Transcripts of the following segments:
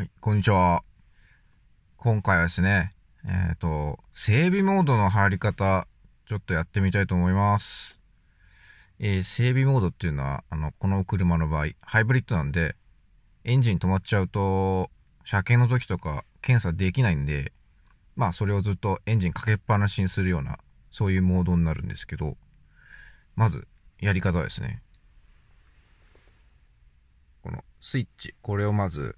はい、こんにちは。今回はですね、えっ、ー、と、整備モードの入り方、ちょっとやってみたいと思います。えー、整備モードっていうのは、あの、この車の場合、ハイブリッドなんで、エンジン止まっちゃうと、車検の時とか検査できないんで、まあ、それをずっとエンジンかけっぱなしにするような、そういうモードになるんですけど、まず、やり方はですね、このスイッチ、これをまず、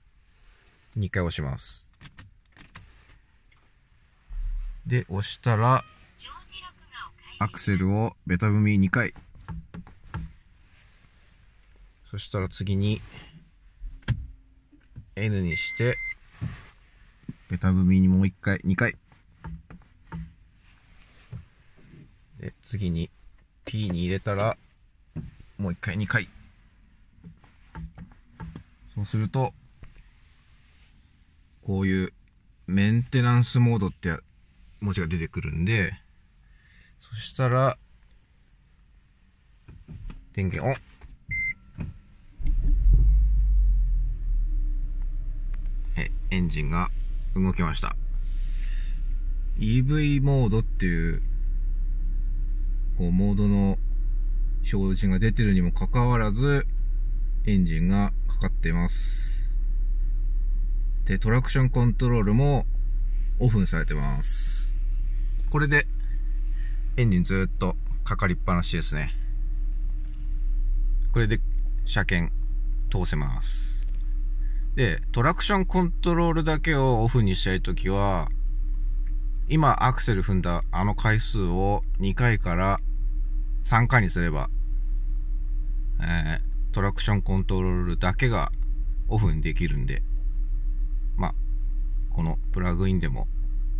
2回押します。で、押したら、アクセルをベタ踏み2回。そしたら次に、N にして、ベタ踏みにもう1回、2回。で、次に P に入れたら、もう1回、2回。そうすると、こういうメンテナンスモードって文字が出てくるんで、そしたら、電源オンえ、エンジンが動きました。EV モードっていう、こう、モードの表示が出てるにもかかわらず、エンジンがかかっています。で、トラクションコントロールもオフにされてます。これで、エンジンずっとかかりっぱなしですね。これで、車検通せます。で、トラクションコントロールだけをオフにしたいときは、今アクセル踏んだあの回数を2回から3回にすれば、えー、トラクションコントロールだけがオフにできるんで、このプラグインでも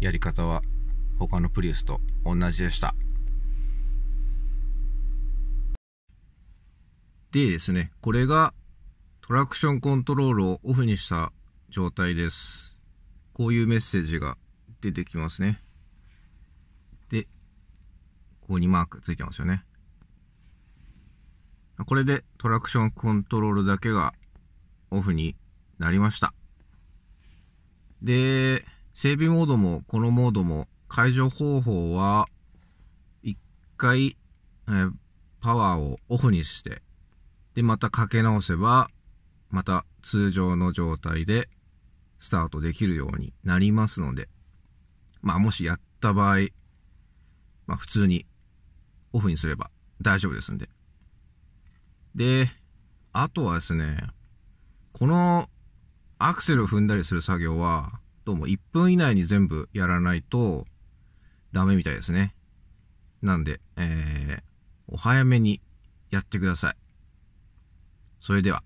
やり方は他のプリウスと同じでしたでですねこれがトラクションコントロールをオフにした状態ですこういうメッセージが出てきますねでここにマークついてますよねこれでトラクションコントロールだけがオフになりましたで、整備モードもこのモードも解除方法は1回、えパワーをオフにして、で、またかけ直せば、また通常の状態でスタートできるようになりますので、まあもしやった場合、まあ普通にオフにすれば大丈夫ですんで。で、あとはですね、このアクセルを踏んだりする作業は、どうも1分以内に全部やらないとダメみたいですね。なんで、えー、お早めにやってください。それでは。